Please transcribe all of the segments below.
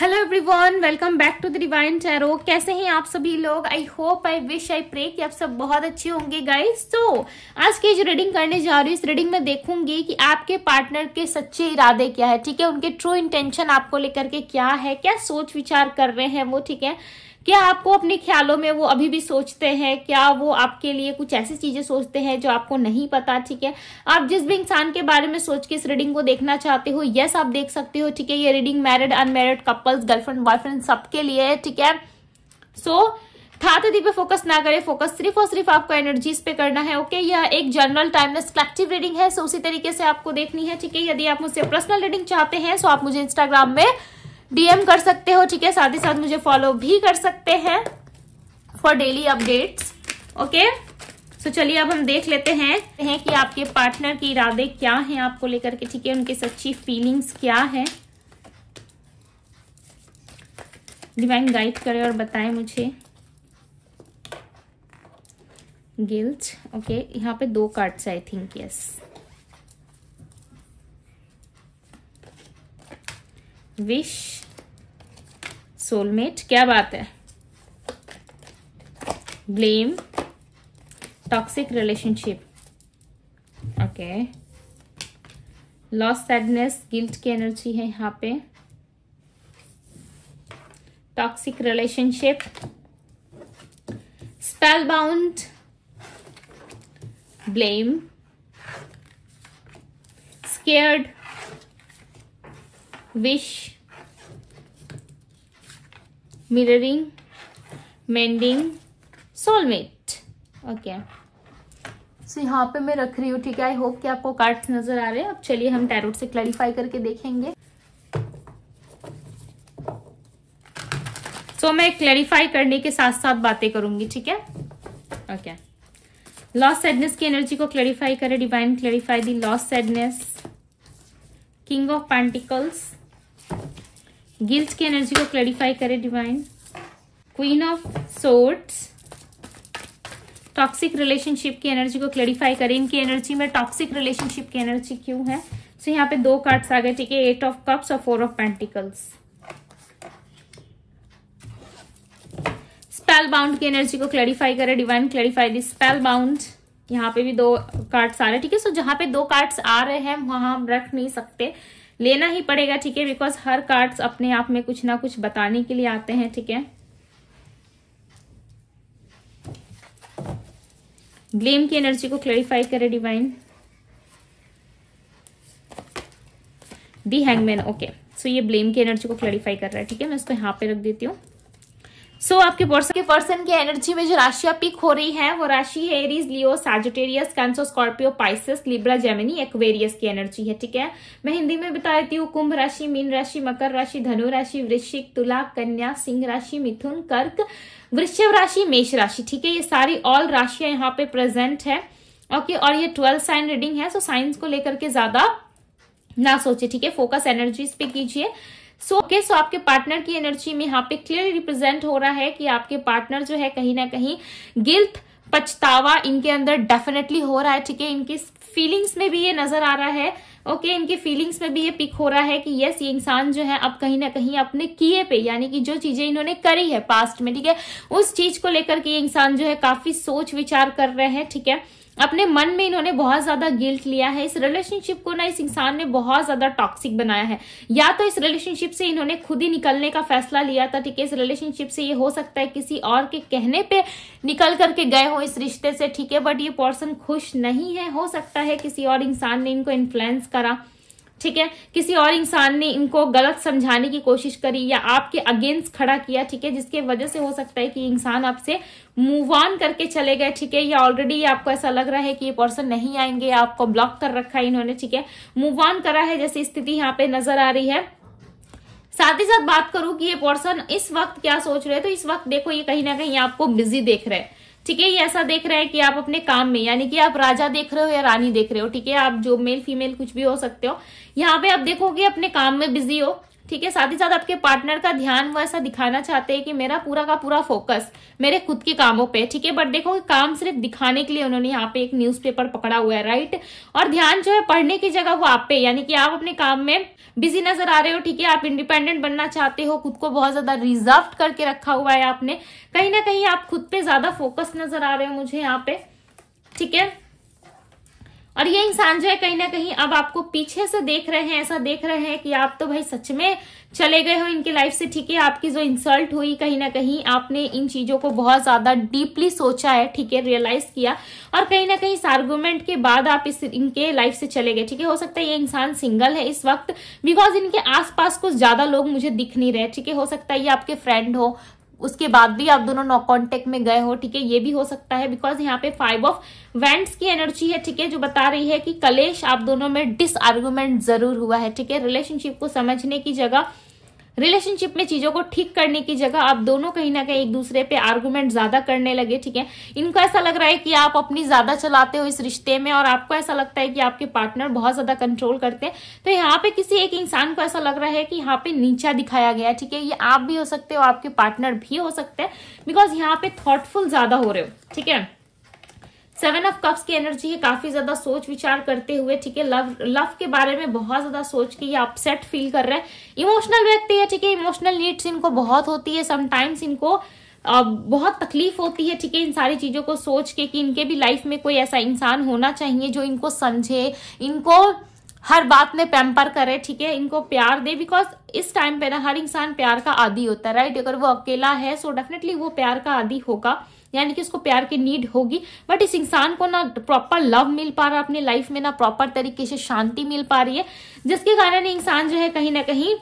Hello everyone welcome back to the divine tarot कैसे हैं आप सभी लोग I hope I wish I pray कि आप सब बहुत अच्छे होंगे गाइस तो so, आज की जो रीडिंग करने जा रही हूँ इस रीडिंग में देखूंगी कि आपके पार्टनर के सच्चे इरादे क्या है ठीक है उनके ट्रू इंटेंशन आपको लेकर के क्या है क्या सोच विचार कर रहे हैं वो ठीक है क्या आपको अपने ख्यालों में वो अभी भी सोचते हैं क्या वो आपके लिए कुछ ऐसी चीजें सोचते हैं जो आपको नहीं पता ठीक है आप जिस भी इंसान के बारे में सोच के इस रीडिंग को देखना चाहते हो यस आप देख सकते हो ठीक है ये reading married unmarried couples girlfriend boyfriend सबके लिए है ठीक है सो था थातदी पे फोकस ना करें फोकस सिर्फ और सिर्फ आपको एनर्जीज पे करना है ओके यह एक जनरल टाइमलेस कलेक्टिव रीडिंग है सो उसी तरीके से आपको देखनी है ठीक है यदि आप मुझसे पर्सनल रीडिंग चाहते हैं सो आप मुझे इंस्टाग्राम में डीएम कर सकते हो ठीक है साथ ही साथ मुझे फॉलो भी कर सकते हैं for daily updates okay so चलिए अब हम देख लेते हैं हैं कि आपके पार्टनर के इरादे क्या हैं आपको लेकर के ठीक है उनकी सच्ची फीलिंग्स क्या है डिवाइन गाइड करें और बताएं मुझे गिल्ट ओके यहाँ पे दो cards I think yes wish soulmate क्या बात है blame toxic relationship okay loss sadness guilt की एनर्जी है यहाँ पे toxic relationship spellbound blame scared wish mirroring mending soulmate okay okay. So so, यहाँ पे मैं रख रही हूँ ठीक है आई होप कि आपको कार्ड्स नजर आ रहे हैं अब चलिए हम टैरोट से क्लैरिफाई करके देखेंगे सो so, मैं क्लैरिफाई करने के साथ साथ बातें करूंगी ठीक है ओके लॉस सैडनेस की एनर्जी को क्लैरिफाई करें divine clarify the loss sadness king of particles guilt की एनर्जी को क्लैरिफाई करे divine queen of swords toxic relationship की एनर्जी को क्लैरिफाई करें इनकी एनर्जी में टॉक्सिक रिलेशनशिप की एनर्जी क्यों है सो so, यहाँ पे दो कार्ड्स आ गए ठीक है एट ऑफ कप्स और four of pentacles spellbound की एनर्जी को क्लैरिफाई करें divine clarify this spellbound यहाँ पे भी दो कार्ड्स आ रहे हैं ठीक है सो जहां पे दो कार्ड्स आ रहे हैं वहां हम रख नहीं सकते लेना ही पड़ेगा ठीक है बिकॉज हर कार्ड अपने आप में कुछ ना कुछ बताने के लिए आते हैं ठीक है ब्लेम की एनर्जी को क्लैरिफाई करे divine the hangman okay so ये ब्लेम की एनर्जी को क्लैरिफाई कर रहा है ठीक है मैं इसको यहां पे रख देती हूँ सो so, आपके पर्सन के पर्सन की एनर्जी में जो राशियां पिक हो रही हैं वो राशि है Aries Leo Sagittarius Cancer Scorpio Pisces Libra Gemini Aquarius की एनर्जी है ठीक है मैं हिंदी में बता देती हूँ कुंभ राशि मीन राशि मकर राशि धनु राशि वृश्चिक तुला कन्या सिंह राशि मिथुन कर्क वृश्चिव राशि मेष राशि ठीक है ये सारी ऑल राशियां यहाँ पे प्रेजेंट है ओके और ये ट्वेल्थ साइन रीडिंग है सो साइंस को लेकर के ज्यादा ना सोचे ठीक है फोकस एनर्जीज पे कीजिए so so, okay okay, so so आपके पार्टनर की एनर्जी में यहाँ पे क्लियरली रिप्रेजेंट हो रहा है कि आपके पार्टनर जो है कहीं ना कहीं गिल्थ पछतावा इनके अंदर डेफिनेटली हो रहा है ठीक है इनकी फीलिंग्स में भी ये नजर आ रहा है ओके okay, इनके फीलिंग्स में भी ये पिक हो रहा है कि यस ये इंसान जो है अब कहीं ना कहीं अपने किए पे यानी कि जो चीजें इन्होंने करी है पास्ट में ठीक है उस चीज को लेकर के ये इंसान जो है काफी सोच विचार कर रहे हैं ठीक है अपने मन में इन्होंने बहुत ज्यादा गिल्ट लिया है इस रिलेशनशिप को ना इस इंसान ने बहुत ज्यादा टॉक्सिक बनाया है या तो इस रिलेशनशिप से इन्होंने खुद ही निकलने का फैसला लिया था ठीक है इस रिलेशनशिप से ये हो सकता है किसी और के कहने पे निकल करके गए हो इस रिश्ते से ठीक है बट ये पर्सन खुश नहीं है हो सकता है किसी और इंसान ने इनको इन्फ्लुएंस करा ठीक है किसी और इंसान ने इनको गलत समझाने की कोशिश करी या आपके अगेंस्ट खड़ा किया ठीक है जिसके वजह से हो सकता है कि इंसान आपसे मूव ऑन करके चले गए ठीक है या ऑलरेडी आपको ऐसा लग रहा है कि ये पर्सन नहीं आएंगे आपको ब्लॉक कर रखा है इन्होंने ठीक है मूव ऑन करा है जैसी स्थिति यहाँ पे नजर आ रही है साथ ही साथ बात करूं कि ये पर्सन इस वक्त क्या सोच रहे हैं तो इस वक्त देखो ये कहीं ना कहीं आपको बिजी देख रहे हैं ठीक है ये ऐसा देख रहा है कि आप अपने काम में यानी कि आप राजा देख रहे हो या रानी देख रहे हो ठीक है आप जो मेल फीमेल कुछ भी हो सकते हो यहाँ पे आप देखोगे अपने काम में बिजी हो ठीक है साथ ही साथ आपके पार्टनर का ध्यान वो ऐसा दिखाना चाहते हैं कि मेरा पूरा का पूरा फोकस मेरे खुद के कामों पे ठीक है बट देखो काम सिर्फ दिखाने के लिए उन्होंने यहाँ पे एक न्यूज़पेपर पकड़ा हुआ है राइट और ध्यान जो है पढ़ने की जगह वो आप पे यानी कि आप अपने काम में बिजी नजर आ रहे हो ठीक है आप इंडिपेंडेंट बनना चाहते हो खुद को बहुत ज्यादा रिजर्व करके रखा हुआ है आपने कहीं ना कहीं आप खुद पे ज्यादा फोकस नजर आ रहे हो मुझे यहाँ पे ठीक है और ये इंसान जो है कहीं ना कहीं अब आपको पीछे से देख रहे हैं ऐसा देख रहे हैं कि आप तो भाई सच में चले गए हो इनके लाइफ से ठीक है आपकी जो इंसल्ट हुई कहीं ना कहीं आपने इन चीजों को बहुत ज्यादा डीपली सोचा है ठीक है रियलाइज किया और कहीं ना कहीं इस आर्गूमेंट के बाद आप इस इनके लाइफ से चले गए ठीक है हो सकता है ये इंसान सिंगल है इस वक्त बिकॉज इनके आसपास कुछ ज्यादा लोग मुझे दिख नहीं रहे ठीक है हो सकता है ये आपके फ्रेंड हो उसके बाद भी आप दोनों कॉन्टेक्ट में गए हो ठीक है ये भी हो सकता है बिकॉज यहाँ पे फाइव ऑफ वेंट्स की एनर्जी है ठीक है जो बता रही है कि कलेश आप दोनों में डिसआर्गूमेंट जरूर हुआ है ठीक है रिलेशनशिप को समझने की जगह रिलेशनशिप में चीजों को ठीक करने की जगह आप दोनों कहीं ना कहीं एक दूसरे पे आर्गुमेंट ज्यादा करने लगे ठीक है इनको ऐसा लग रहा है कि आप अपनी ज्यादा चलाते हो इस रिश्ते में और आपको ऐसा लगता है कि आपके पार्टनर बहुत ज्यादा कंट्रोल करते हैं तो यहाँ पे किसी एक इंसान को ऐसा लग रहा है कि यहाँ पे नीचा दिखाया गया ठीक है ये आप भी हो सकते हो आपके पार्टनर भी हो सकते हैं बिकॉज यहाँ पे थॉटफुल ज्यादा हो रहे हो ठीक है सेवन ऑफ कप्स की एनर्जी है काफी ज्यादा सोच विचार करते हुए ठीक है लव लव के बारे में बहुत ज्यादा सोच के ये अपसेट फील कर रहे हैं इमोशनल व्यक्ति है ठीक है इमोशनल नीड्स इनको बहुत होती है समटाइम्स इनको बहुत तकलीफ होती है ठीक है इन सारी चीजों को सोच के कि इनके भी लाइफ में कोई ऐसा इंसान होना चाहिए जो इनको समझे इनको हर बात में पैम्पर करे ठीक है इनको प्यार दे बिकॉज इस टाइम पे ना हर इंसान प्यार का आदि होता है राइट अगर वो अकेला है सो so डेफिनेटली वो प्यार का आदि होगा यानी कि उसको प्यार की नीड होगी बट इस इंसान को ना प्रॉपर लव मिल पा रहा अपने लाइफ में ना प्रॉपर तरीके से शांति मिल पा रही है जिसके कारण इंसान जो है कहीं ना कहीं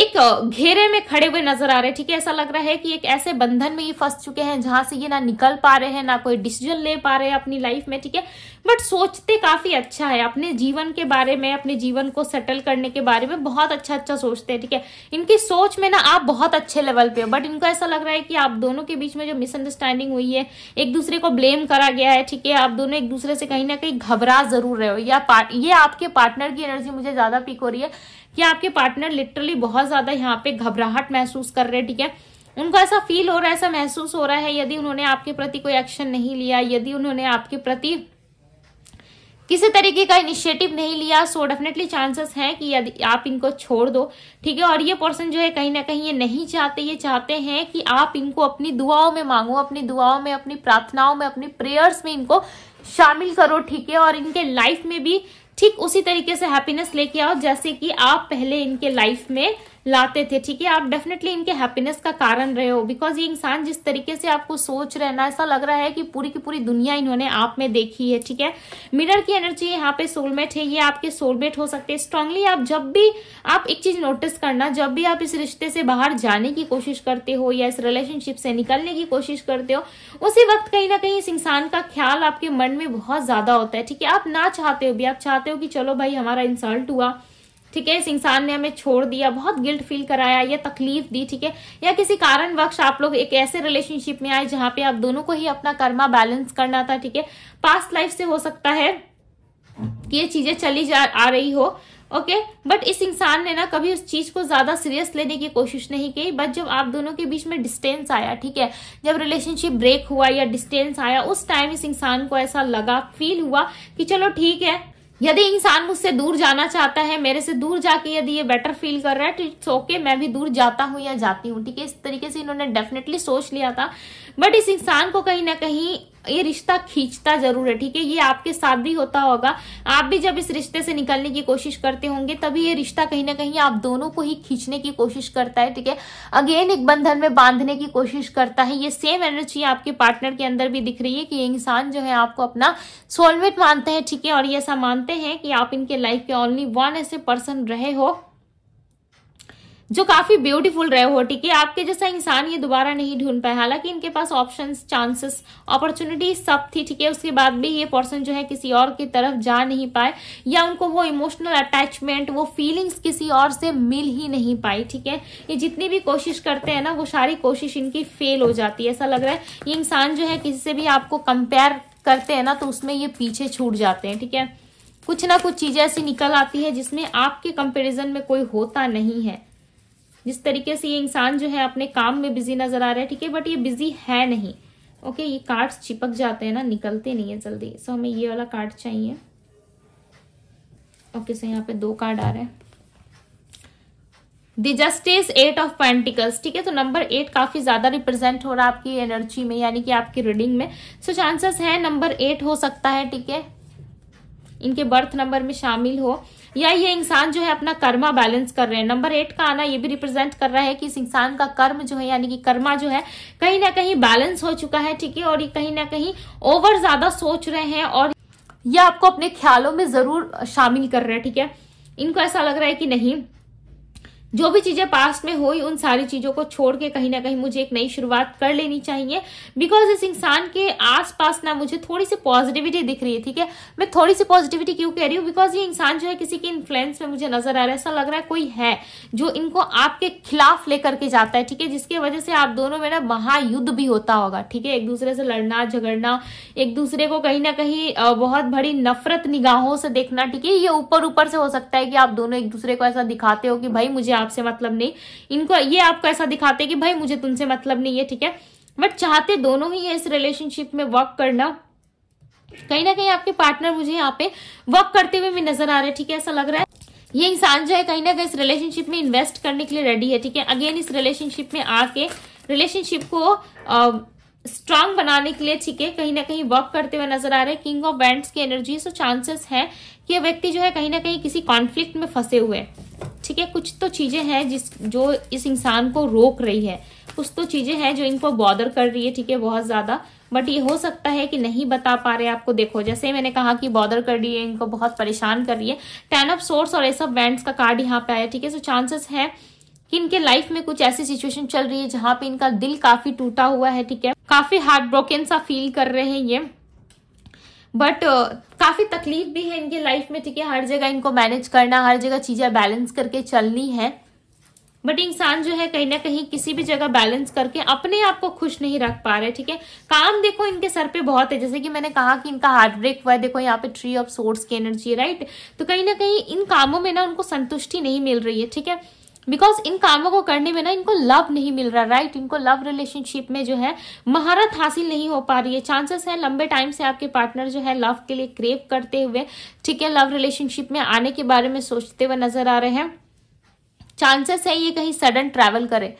एक घेरे में खड़े हुए नजर आ रहे हैं ठीक है ऐसा लग रहा है कि एक ऐसे बंधन में ये फंस चुके हैं जहां से ये ना निकल पा रहे हैं ना कोई डिसीजन ले पा रहे हैं अपनी लाइफ में ठीक है बट सोचते काफी अच्छा है अपने जीवन के बारे में अपने जीवन को सेटल करने के बारे में बहुत अच्छा अच्छा सोचते हैं ठीक है इनकी सोच में ना आप बहुत अच्छे लेवल पे हो बट इनको ऐसा लग रहा है कि आप दोनों के बीच में जो मिसअंडरस्टैंडिंग हुई है एक दूसरे को ब्लेम करा गया है ठीक है आप दोनों एक दूसरे से कहीं ना कहीं घबरा जरूर रहे हो या ये आपके पार्टनर की एनर्जी मुझे ज्यादा पिक हो रही है कि आपके पार्टनर लिटरली बहुत ज्यादा यहाँ पे घबराहट महसूस कर रहे हैं ठीक है उनको ऐसा फील हो रहा है ऐसा महसूस हो रहा है यदि उन्होंने आपके प्रति कोई एक्शन नहीं लिया यदि उन्होंने आपके प्रति किसी तरीके का इनिशिएटिव नहीं लिया सो डेफिनेटली चांसेस हैं कि यदि आप इनको छोड़ दो ठीक है और ये पर्सन जो है कहीं ना कहीं ये नहीं चाहते ये चाहते हैं कि आप इनको अपनी दुआओं में मांगो अपनी दुआओं में अपनी प्रार्थनाओं में अपनी प्रेयर्स में इनको शामिल करो ठीक है और इनके लाइफ में भी ठीक उसी तरीके से हैप्पीनेस लेके आओ जैसे कि आप पहले इनके लाइफ में लाते थे ठीक है आप डेफिनेटली इनके हैप्पीनेस का कारण रहे हो बिकॉज ये इंसान जिस तरीके से आपको सोच रहे ना ऐसा लग रहा है कि पूरी की पूरी दुनिया इन्होंने आप में देखी है ठीक है मिरर की एनर्जी यहाँ पे सोलमेट है ये आपके सोलमेट हो सकते हैं स्ट्रांगली आप जब भी आप एक चीज नोटिस करना जब भी आप इस रिश्ते से बाहर जाने की कोशिश करते हो या इस रिलेशनशिप से निकलने की कोशिश करते हो उसी वक्त कहीं ना कहीं इस इंसान का ख्याल आपके मन में बहुत ज्यादा होता है ठीक है आप ना चाहते हो भी आप चाहते हो कि चलो भाई हमारा इंसल्ट हुआ ठीक है इस इंसान ने हमें छोड़ दिया बहुत गिल्ट फील कराया या तकलीफ दी ठीक है या किसी कारण आप लोग एक ऐसे रिलेशनशिप में आए जहां पे आप दोनों को ही अपना कर्मा बैलेंस करना था ठीक है पास्ट लाइफ से हो सकता है कि ये चीजें चली जा आ रही हो ओके okay? बट इस इंसान ने ना कभी उस चीज को ज्यादा सीरियस लेने की कोशिश नहीं की बट जब आप दोनों के बीच में डिस्टेंस आया ठीक है जब रिलेशनशिप ब्रेक हुआ या डिस्टेंस आया उस टाइम इस इंसान को ऐसा लगा फील हुआ कि चलो ठीक है यदि इंसान मुझसे दूर जाना चाहता है मेरे से दूर जाके यदि ये बेटर फील कर रहा है तो इट्स ओके मैं भी दूर जाता हूँ या जाती हूँ ठीक है इस तरीके से इन्होंने डेफिनेटली सोच लिया था बट इस इंसान को कहीं ना कहीं ये रिश्ता खींचता जरूर है ठीक है ये आपके साथ भी होता होगा आप भी जब इस रिश्ते से निकलने की कोशिश करते होंगे तभी ये रिश्ता कहीं ना कहीं आप दोनों को ही खींचने की कोशिश करता है ठीक है अगेन एक बंधन में बांधने की कोशिश करता है ये सेम एनर्जी आपके पार्टनर के अंदर भी दिख रही है कि ये इंसान जो है आपको अपना सोलमेट मानते हैं ठीक है और ये ऐसा मानते हैं कि आप इनके लाइफ के ओनली वन ऐसे पर्सन रहे हो जो काफी ब्यूटीफुल रहे हो ठीक है आपके जैसा इंसान ये दोबारा नहीं ढूंढ पाए हालांकि इनके पास ऑप्शन चांसेस अपॉर्चुनिटी सब थी ठीक है उसके बाद भी ये पर्सन जो है किसी और की तरफ जा नहीं पाए या उनको वो इमोशनल अटैचमेंट वो फीलिंग्स किसी और से मिल ही नहीं पाई ठीक है ये जितनी भी कोशिश करते हैं ना वो सारी कोशिश इनकी फेल हो जाती है ऐसा लग रहा है ये इंसान जो है किसी से भी आपको कंपेयर करते हैं ना तो उसमें ये पीछे छूट जाते हैं ठीक है कुछ ना कुछ चीजें ऐसी निकल आती है जिसमें आपके कंपेरिजन में कोई होता नहीं है जिस तरीके से ये इंसान जो है अपने काम में बिजी नजर आ रहा है ठीक है बट ये बिजी है नहीं ओके ये कार्ड्स चिपक जाते हैं ना निकलते नहीं है जल्दी सो हमें ये वाला कार्ड चाहिए ओके सो यहाँ पे दो कार्ड आ रहे हैं the justice eight of pentacles ठीक है तो नंबर एट काफी ज्यादा रिप्रेजेंट हो रहा है आपकी एनर्जी में यानी कि आपकी रीडिंग में सो so, चांसेस है नंबर एट हो सकता है ठीक है इनके बर्थ नंबर में शामिल हो या ये इंसान जो है अपना कर्मा बैलेंस कर रहे हैं नंबर एट का आना ये भी रिप्रेजेंट कर रहा है कि इस इंसान का कर्म जो है यानी कि कर्मा जो है कहीं ना कहीं बैलेंस हो चुका है ठीक है और ये कहीं ना कहीं ओवर ज्यादा सोच रहे हैं और ये आपको अपने ख्यालों में जरूर शामिल कर रहे हैं ठीक है इनको ऐसा लग रहा है कि नहीं जो भी चीजें पास्ट में हुई उन सारी चीजों को छोड़ के कहीं ना कहीं मुझे एक नई शुरुआत कर लेनी चाहिए बिकॉज इस इंसान के आसपास ना मुझे थोड़ी सी पॉजिटिविटी दिख रही है ठीक है मैं थोड़ी सी पॉजिटिविटी क्यों कह रही हूँ बिकॉज ये इंसान जो है किसी के इन्फ्लुएंस में मुझे नजर आ रहा है ऐसा लग रहा है कोई है जो इनको आपके खिलाफ लेकर के जाता है ठीक है जिसकी वजह से आप दोनों में ना महायुद्ध भी होता होगा ठीक है एक दूसरे से लड़ना झगड़ना एक दूसरे को कहीं ना कहीं बहुत बड़ी नफरत निगाहों से देखना ठीक है ये ऊपर ऊपर से हो सकता है कि आप दोनों एक दूसरे को ऐसा दिखाते हो कि भाई मुझे आपसे मतलब नहीं इनको ये आपको ऐसा दिखाते कि भाई मुझे तुमसे मतलब नहीं है ठीक है बट चाहते दोनों ही इस रिलेशनशिप में वर्क करना कहीं ना कहीं आपके पार्टनर मुझे यहाँ पे वर्क करते हुए भी नजर आ रहे हैं ठीक है ऐसा लग रहा है ये इंसान जो है कहीं ना कहीं इस रिलेशनशिप में इन्वेस्ट करने के लिए रेडी है ठीक है अगेन इस रिलेशनशिप में आके रिलेशनशिप को आ, स्ट्रांग बनाने के लिए ठीक है कहीं ना कहीं वर्क करते हुए नजर आ रहे हैं किंग ऑफ बैंड्स की एनर्जी सो चांसेस है कि व्यक्ति जो है कहीं ना कहीं किसी कॉन्फ्लिक्ट में फंसे हुए हैं ठीक है कुछ तो चीजें हैं जिस जो इस इंसान को रोक रही है कुछ तो चीजें हैं जो इनको बॉदर कर रही है ठीक है बहुत ज्यादा बट ये हो सकता है कि नहीं बता पा रहे आपको देखो जैसे मैंने कहा कि बॉदर कर रही है इनको बहुत परेशान कर रही है टेन ऑफ सोर्स और एस ऑफ बैंड्स का कार्ड यहाँ पे आया ठीक है सो चांसेस है कि इनके लाइफ में कुछ ऐसी सिचुएशन चल रही है जहां पे इनका दिल काफी टूटा हुआ है ठीक है काफी हार्ट ब्रोकन सा फील कर रहे हैं ये बट uh, काफी तकलीफ भी है इनके लाइफ में ठीक है हर जगह इनको मैनेज करना हर जगह चीजें बैलेंस करके चलनी है बट इंसान जो है कहीं ना कहीं किसी भी जगह बैलेंस करके अपने आप को खुश नहीं रख पा रहे ठीक है काम देखो इनके सर पे बहुत है जैसे कि मैंने कहा कि इनका हार्ट ब्रेक हुआ है देखो यहाँ पे ट्री ऑफ सोर्स की एनर्जी राइट तो कहीं ना कहीं इन कामों में ना उनको संतुष्टि नहीं मिल रही है ठीक है बिकॉज इन कामों को करने में ना इनको लव नहीं मिल रहा राइट right? इनको लव रिलेशनशिप में जो है महारत हासिल नहीं हो पा रही है चांसेस है लंबे टाइम से आपके पार्टनर जो है लव के लिए क्रेव करते हुए ठीक है लव रिलेशनशिप में आने के बारे में सोचते हुए नजर आ रहे हैं चांसेस है ये कहीं सडन ट्रैवल करे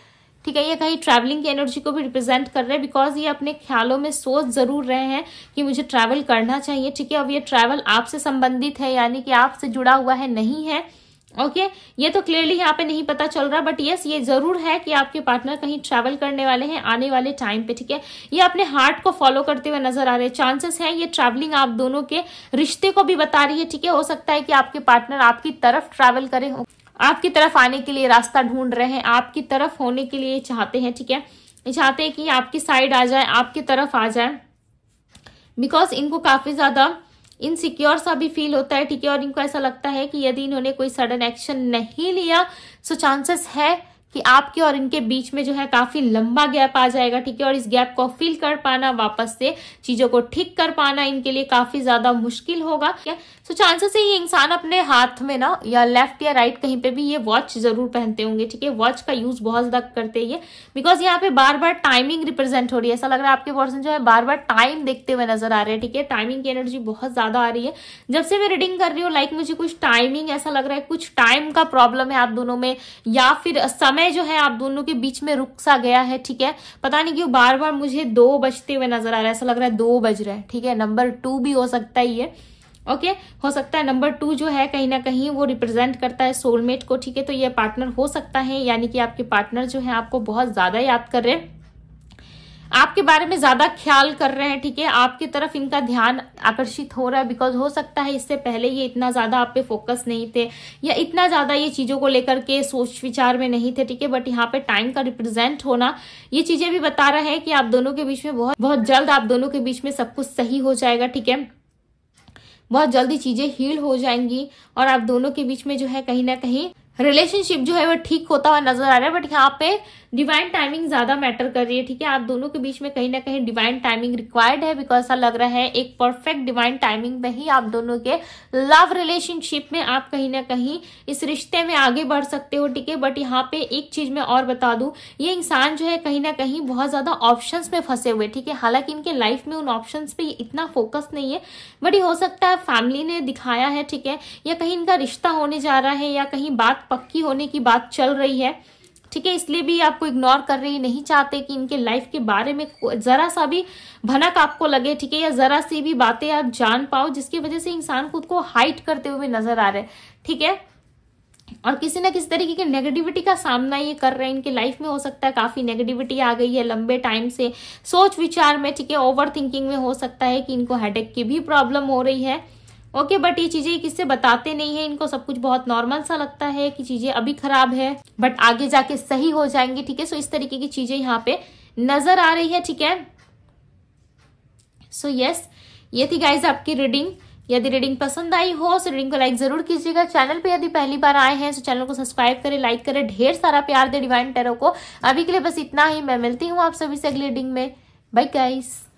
ठीक है ये कहीं ट्रैवलिंग की एनर्जी को भी रिप्रेजेंट कर रहे हैं बिकॉज ये अपने ख्यालों में सोच जरूर रहे हैं कि मुझे ट्रैवल करना चाहिए ठीक है अब ये ट्रैवल आपसे संबंधित है यानी कि आपसे जुड़ा हुआ है नहीं है ओके okay? ये तो क्लियरली यहाँ पे नहीं पता चल रहा बट यस ये जरूर है कि आपके पार्टनर कहीं ट्रैवल करने वाले हैं आने वाले टाइम पे ठीक है ये अपने हार्ट को फॉलो करते हुए नजर आ रहे हैं चांसेस हैं ये ट्रैवलिंग आप दोनों के रिश्ते को भी बता रही है ठीक है हो सकता है कि आपके पार्टनर आपकी तरफ ट्रैवल करें आपकी तरफ आने के लिए रास्ता ढूंढ रहे हैं आपकी तरफ होने के लिए चाहते हैं ठीक है चाहते हैं कि आपकी साइड आ जाए आपकी तरफ आ जाए बिकॉज इनको काफी ज्यादा इनसिक्योर सा भी फील होता है ठीक है और इनको ऐसा लगता है कि यदि इन्होंने कोई सडन एक्शन नहीं लिया सो चांसेस है कि आपके और इनके बीच में जो है काफी लंबा गैप आ जाएगा ठीक है और इस गैप को फिल कर पाना वापस से चीजों को ठीक कर पाना इनके लिए काफी ज्यादा मुश्किल होगा क्या सो चांसेस है ये इंसान अपने हाथ में ना या लेफ्ट या राइट कहीं पे भी ये वॉच जरूर पहनते होंगे ठीक है वॉच का यूज बहुत ज्यादा करते ये बिकॉज यहाँ पे बार बार टाइमिंग रिप्रेजेंट हो रही है ऐसा लग रहा है आपके पर्सन जो है बार बार टाइम देखते हुए नजर आ रहे हैं ठीक है टाइमिंग की एनर्जी बहुत ज्यादा आ रही है जब से मैं रीडिंग कर रही हूँ लाइक मुझे कुछ टाइमिंग ऐसा लग रहा है कुछ टाइम का प्रॉब्लम है आप दोनों में या फिर समय समय जो है आप दोनों के बीच में रुक सा गया है ठीक है पता नहीं क्यों बार बार मुझे दो बजते हुए नजर आ रहा है ऐसा लग रहा है दो बज रहा है ठीक है नंबर टू भी हो सकता है ये ओके okay? हो सकता है नंबर टू जो है कहीं ना कहीं वो रिप्रेजेंट करता है सोलमेट को ठीक है तो ये पार्टनर हो सकता है यानी कि आपके पार्टनर जो है आपको बहुत ज्यादा याद कर रहे हैं आपके बारे में ज्यादा ख्याल कर रहे हैं ठीक है आपकी तरफ इनका ध्यान आकर्षित हो रहा है बिकॉज हो सकता है इससे पहले ये इतना ज्यादा आप पे फोकस नहीं थे या इतना ज्यादा ये चीजों को लेकर के सोच विचार में नहीं थे ठीक है बट यहाँ पे टाइम का रिप्रेजेंट होना ये चीजें भी बता रहा है कि आप दोनों के बीच में बहुत बहुत जल्द आप दोनों के बीच में सब कुछ सही हो जाएगा ठीक है बहुत जल्दी चीजें हील हो जाएंगी और आप दोनों के बीच में जो है कहीं ना कहीं रिलेशनशिप जो है वो ठीक होता हुआ नजर आ रहा है बट यहाँ पे डिवाइन टाइमिंग ज्यादा मैटर कर रही है ठीक है आप दोनों के बीच में कहीं ना कहीं डिवाइन टाइमिंग रिक्वायर्ड है बिकॉज ऐसा लग रहा है एक परफेक्ट डिवाइन टाइमिंग में ही आप दोनों के लव रिलेशनशिप में आप कहीं ना कहीं इस रिश्ते में आगे बढ़ सकते हो ठीक है बट यहाँ पे एक चीज मैं और बता दू ये इंसान जो है कहीं ना कहीं बहुत ज्यादा ऑप्शन में फंसे हुए ठीक है हालांकि इनके लाइफ में उन ऑप्शन पे इतना फोकस नहीं है बट ये हो सकता है फैमिली ने दिखाया है ठीक है या कहीं इनका रिश्ता होने जा रहा है या कहीं बात पक्की होने की बात चल रही है ठीक है इसलिए भी आपको इग्नोर कर रही नहीं चाहते कि इनके लाइफ के बारे में जरा सा भी भनक आपको लगे ठीक है या जरा सी भी बातें आप जान पाओ जिसकी वजह से इंसान खुद को हाइट करते हुए नजर आ रहे ठीक है और किसी ना किसी तरीके की नेगेटिविटी का सामना ये कर रहे हैं इनके लाइफ में हो सकता है काफी नेगेटिविटी आ गई है लंबे टाइम से सोच विचार में ठीक है ओवर थिंकिंग में हो सकता है कि इनको हेडेक की भी प्रॉब्लम हो रही है ओके बट ये चीजें किससे बताते नहीं है इनको सब कुछ बहुत नॉर्मल सा लगता है कि चीजें अभी खराब है बट आगे जाके सही हो जाएंगी ठीक है सो इस तरीके की चीजें यहाँ पे नजर आ रही है ठीक है सो यस ये थी गाइज आपकी रीडिंग यदि रीडिंग पसंद आई हो तो रीडिंग को लाइक जरूर कीजिएगा चैनल पे यदि पहली बार आए हैं तो चैनल को सब्सक्राइब करें लाइक करें ढेर सारा प्यार दे डिवाइन टेरो को अभी के लिए बस इतना ही मैं मिलती हूँ आप सभी से अगली रीडिंग में बाय गाइस